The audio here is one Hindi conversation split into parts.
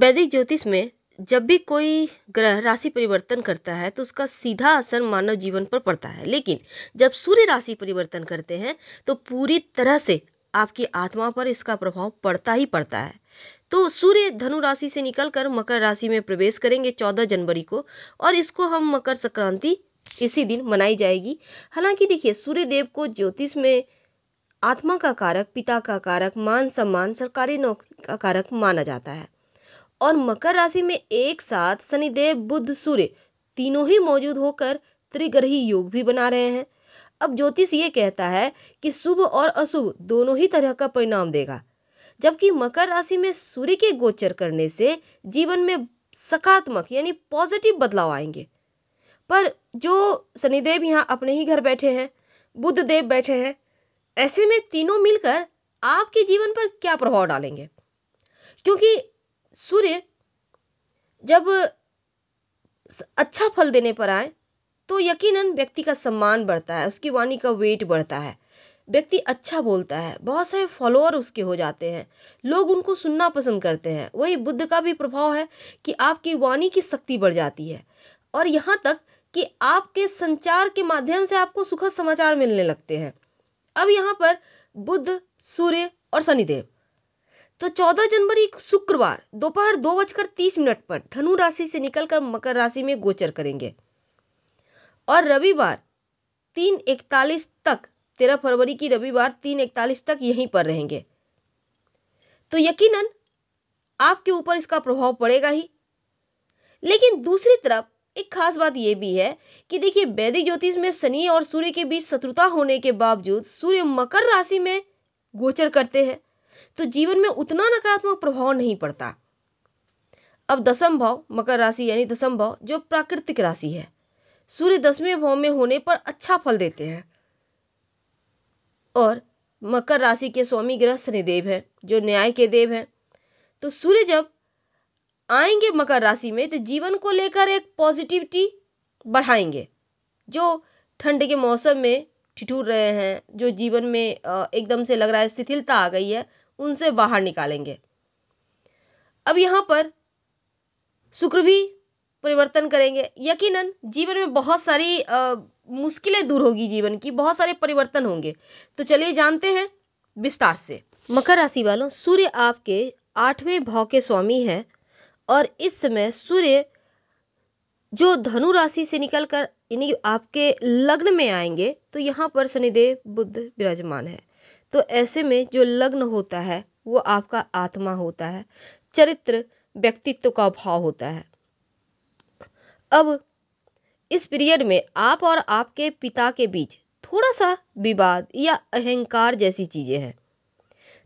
वैदिक ज्योतिष में जब भी कोई ग्रह राशि परिवर्तन करता है तो उसका सीधा असर मानव जीवन पर पड़ता है लेकिन जब सूर्य राशि परिवर्तन करते हैं तो पूरी तरह से आपकी आत्मा पर इसका प्रभाव पड़ता ही पड़ता है तो सूर्य धनु राशि से निकलकर मकर राशि में प्रवेश करेंगे चौदह जनवरी को और इसको हम मकर संक्रांति इसी दिन मनाई जाएगी हालांकि देखिए सूर्य देव को ज्योतिष में आत्मा का कारक पिता का कारक मान सम्मान सरकारी नौकरी का कारक माना जाता है और मकर राशि में एक साथ शनिदेव बुद्ध सूर्य तीनों ही मौजूद होकर त्रिग्रही योग भी बना रहे हैं अब ज्योतिष ये कहता है कि शुभ और अशुभ दोनों ही तरह का परिणाम देगा जबकि मकर राशि में सूर्य के गोचर करने से जीवन में सकारात्मक यानी पॉजिटिव बदलाव आएंगे पर जो शनिदेव यहाँ अपने ही घर बैठे हैं बुद्ध देव बैठे हैं ऐसे में तीनों मिलकर आपके जीवन पर क्या प्रभाव डालेंगे क्योंकि सूर्य जब अच्छा फल देने पर आए तो यकीनन व्यक्ति का सम्मान बढ़ता है उसकी वाणी का वेट बढ़ता है व्यक्ति अच्छा बोलता है बहुत सारे फॉलोअर उसके हो जाते हैं लोग उनको सुनना पसंद करते हैं वही बुद्ध का भी प्रभाव है कि आपकी वाणी की शक्ति बढ़ जाती है और यहाँ तक कि आपके संचार के माध्यम से आपको सुखद समाचार मिलने लगते हैं अब यहाँ पर बुद्ध सूर्य और शनिदेव तो 14 जनवरी शुक्रवार दोपहर दो बजकर तीस मिनट पर धनु राशि से निकलकर मकर राशि में गोचर करेंगे और रविवार तीन इकतालीस तक तेरह फरवरी की रविवार तीन इकतालीस तक यहीं पर रहेंगे तो यकीनन आपके ऊपर इसका प्रभाव पड़ेगा ही लेकिन दूसरी तरफ एक खास बात यह भी है कि देखिए वैदिक ज्योतिष में शनि और सूर्य के बीच शत्रुता होने के बावजूद सूर्य मकर राशि में गोचर करते हैं तो जीवन में उतना नकारात्मक प्रभाव नहीं पड़ता अब दसम भाव मकर राशि यानी दसम भाव जो प्राकृतिक राशि है सूर्य दसवें भाव में होने पर अच्छा फल देते हैं और मकर राशि के स्वामी ग्रह शनिदेव हैं जो न्याय के देव हैं तो सूर्य जब आएंगे मकर राशि में तो जीवन को लेकर एक पॉजिटिविटी बढ़ाएंगे जो ठंड के मौसम में ठिठुर रहे हैं जो जीवन में एकदम से लग रहा है शिथिलता आ गई है उनसे बाहर निकालेंगे अब यहाँ पर शुक्र भी परिवर्तन करेंगे यकीनन जीवन में बहुत सारी मुश्किलें दूर होगी जीवन की बहुत सारे परिवर्तन होंगे तो चलिए जानते हैं विस्तार से मकर राशि वालों सूर्य आपके आठवें भाव के स्वामी हैं और इस समय सूर्य जो धनु राशि से निकल कर यानी आपके लग्न में आएंगे तो यहाँ पर शनिदेव बुद्ध विराजमान है तो ऐसे में जो लग्न होता है वो आपका आत्मा होता है चरित्र व्यक्तित्व का भाव होता है अब इस पीरियड में आप और आपके पिता के बीच थोड़ा सा विवाद या अहंकार जैसी चीज़ें हैं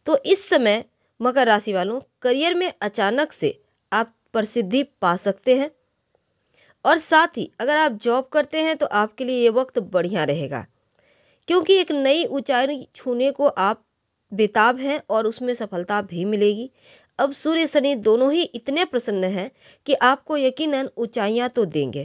तो इस समय मकर राशि वालों करियर में अचानक से आप प्रसिद्धि पा सकते हैं और साथ ही अगर आप जॉब करते हैं तो आपके लिए ये वक्त बढ़िया रहेगा क्योंकि एक नई ऊंचाई छूने को आप बेताब हैं और उसमें सफलता भी मिलेगी अब सूर्य शनि दोनों ही इतने प्रसन्न हैं कि आपको यकीनन ऊंचाइयां तो देंगे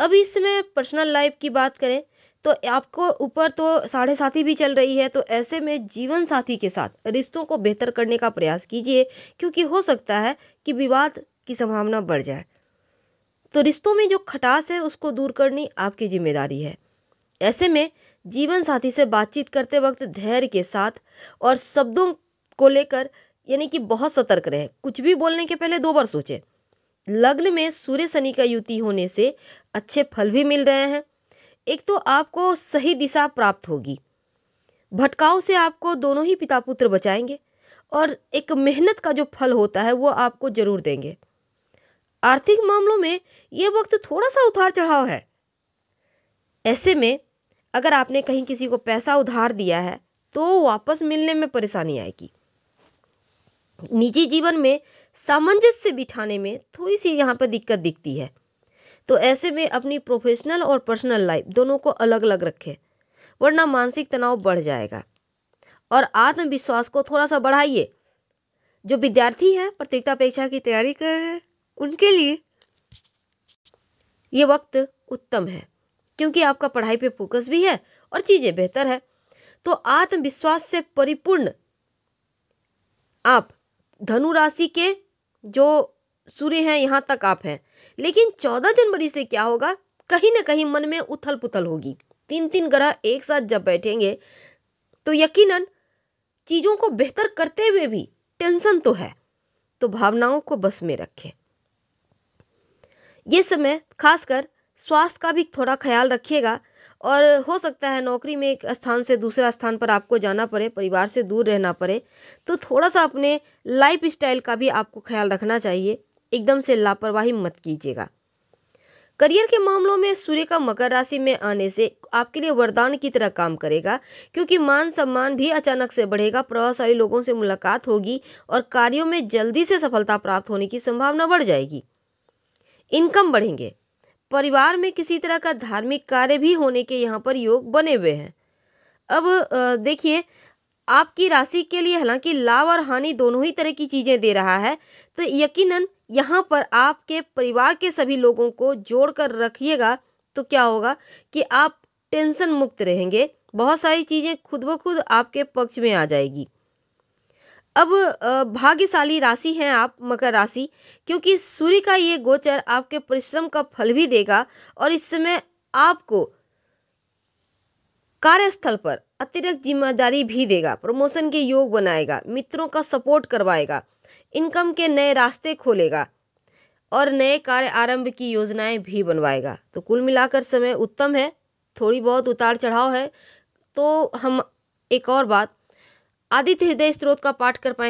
अब इसमें पर्सनल लाइफ की बात करें तो आपको ऊपर तो साढ़े साथी भी चल रही है तो ऐसे में जीवन साथी के साथ रिश्तों को बेहतर करने का प्रयास कीजिए क्योंकि हो सकता है कि विवाद की संभावना बढ़ जाए तो रिश्तों में जो खटास है उसको दूर करनी आपकी जिम्मेदारी है ऐसे में जीवन साथी से बातचीत करते वक्त धैर्य के साथ और शब्दों को लेकर यानी कि बहुत सतर्क रहें कुछ भी बोलने के पहले दो बार सोचें लग्न में सूर्य शनि का युति होने से अच्छे फल भी मिल रहे हैं एक तो आपको सही दिशा प्राप्त होगी भटकाव से आपको दोनों ही पिता पुत्र बचाएंगे और एक मेहनत का जो फल होता है वो आपको जरूर देंगे आर्थिक मामलों में ये वक्त थोड़ा सा उतार चढ़ाव है ऐसे में अगर आपने कहीं किसी को पैसा उधार दिया है तो वापस मिलने में परेशानी आएगी निजी जीवन में सामंजस्य बिठाने में थोड़ी सी यहाँ पर दिक्कत दिखती है तो ऐसे में अपनी प्रोफेशनल और पर्सनल लाइफ दोनों को अलग अलग रखें वरना मानसिक तनाव बढ़ जाएगा और आत्मविश्वास को थोड़ा सा बढ़ाइए जो विद्यार्थी हैं प्रतियोगिता परीक्षा की तैयारी कर रहे हैं उनके लिए ये वक्त उत्तम है क्योंकि आपका पढ़ाई पे फोकस भी है और चीज़ें बेहतर है तो आत्मविश्वास से परिपूर्ण आप धनु राशि के जो सूर्य हैं यहाँ तक आप हैं लेकिन चौदह जनवरी से क्या होगा कहीं ना कहीं मन में उथल पुथल होगी तीन तीन ग्रह एक साथ जब बैठेंगे तो यकीनन चीज़ों को बेहतर करते हुए भी टेंशन तो है तो भावनाओं को बस में रखें यह समय खासकर स्वास्थ्य का भी थोड़ा ख्याल रखिएगा और हो सकता है नौकरी में एक स्थान से दूसरा स्थान पर आपको जाना पड़े परिवार से दूर रहना पड़े तो थोड़ा सा अपने लाइफ स्टाइल का भी आपको ख्याल रखना चाहिए एकदम से लापरवाही मत कीजिएगा करियर के मामलों में सूर्य का मकर राशि में आने से आपके लिए वरदान की तरह काम करेगा क्योंकि मान सम्मान भी अचानक से बढ़ेगा प्रभावशाली लोगों से मुलाकात होगी और कार्यों में जल्दी से सफलता प्राप्त होने की संभावना बढ़ जाएगी इनकम बढ़ेंगे परिवार में किसी तरह का धार्मिक कार्य भी होने के यहाँ पर योग बने हुए हैं अब देखिए आपकी राशि के लिए हालांकि लाभ और हानि दोनों ही तरह की चीज़ें दे रहा है तो यकीनन यहाँ पर आपके परिवार के सभी लोगों को जोड़ कर रखिएगा तो क्या होगा कि आप टेंशन मुक्त रहेंगे बहुत सारी चीज़ें खुद ब खुद आपके पक्ष में आ जाएगी अब भाग्यशाली राशि हैं आप मकर राशि क्योंकि सूर्य का ये गोचर आपके परिश्रम का फल भी देगा और इस समय आपको कार्यस्थल पर अतिरिक्त जिम्मेदारी भी देगा प्रमोशन के योग बनाएगा मित्रों का सपोर्ट करवाएगा इनकम के नए रास्ते खोलेगा और नए कार्य आरंभ की योजनाएं भी बनवाएगा तो कुल मिलाकर समय उत्तम है थोड़ी बहुत उतार चढ़ाव है तो हम एक और बात आदित्य हृदय स्त्रोत का पाठ कर पाए